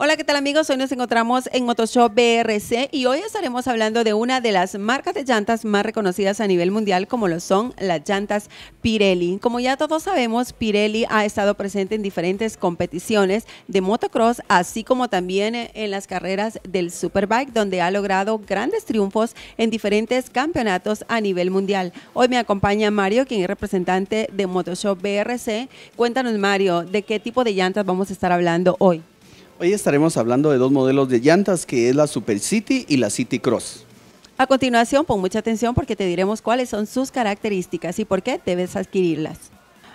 Hola, ¿qué tal amigos? Hoy nos encontramos en Motoshop BRC y hoy estaremos hablando de una de las marcas de llantas más reconocidas a nivel mundial como lo son las llantas Pirelli. Como ya todos sabemos, Pirelli ha estado presente en diferentes competiciones de motocross, así como también en las carreras del Superbike, donde ha logrado grandes triunfos en diferentes campeonatos a nivel mundial. Hoy me acompaña Mario, quien es representante de Motoshop BRC. Cuéntanos Mario, ¿de qué tipo de llantas vamos a estar hablando hoy? Hoy estaremos hablando de dos modelos de llantas, que es la Super City y la City Cross. A continuación, pon mucha atención porque te diremos cuáles son sus características y por qué debes adquirirlas.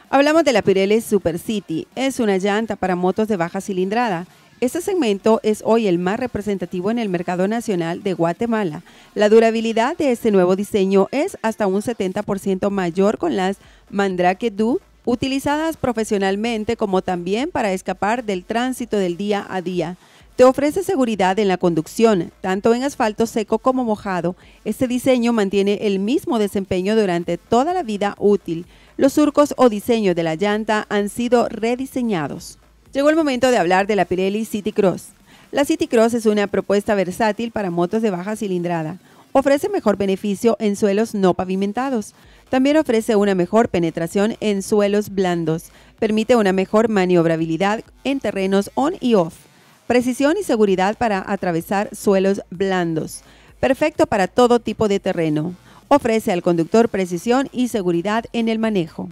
Hablamos de la Pirelli Super City. Es una llanta para motos de baja cilindrada. Este segmento es hoy el más representativo en el mercado nacional de Guatemala. La durabilidad de este nuevo diseño es hasta un 70% mayor con las Mandrake Du utilizadas profesionalmente como también para escapar del tránsito del día a día. Te ofrece seguridad en la conducción, tanto en asfalto seco como mojado. Este diseño mantiene el mismo desempeño durante toda la vida útil. Los surcos o diseño de la llanta han sido rediseñados. Llegó el momento de hablar de la Pirelli City Cross. La City Cross es una propuesta versátil para motos de baja cilindrada. Ofrece mejor beneficio en suelos no pavimentados. También ofrece una mejor penetración en suelos blandos, permite una mejor maniobrabilidad en terrenos on y off, precisión y seguridad para atravesar suelos blandos, perfecto para todo tipo de terreno. Ofrece al conductor precisión y seguridad en el manejo.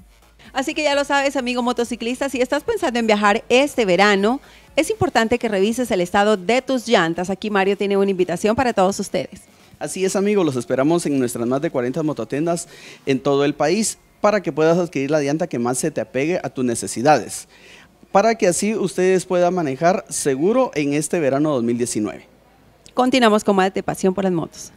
Así que ya lo sabes, amigo motociclista, si estás pensando en viajar este verano, es importante que revises el estado de tus llantas. Aquí Mario tiene una invitación para todos ustedes. Así es, amigos, los esperamos en nuestras más de 40 mototendas en todo el país para que puedas adquirir la dianta que más se te apegue a tus necesidades, para que así ustedes puedan manejar seguro en este verano 2019. Continuamos con más de Pasión por las Motos.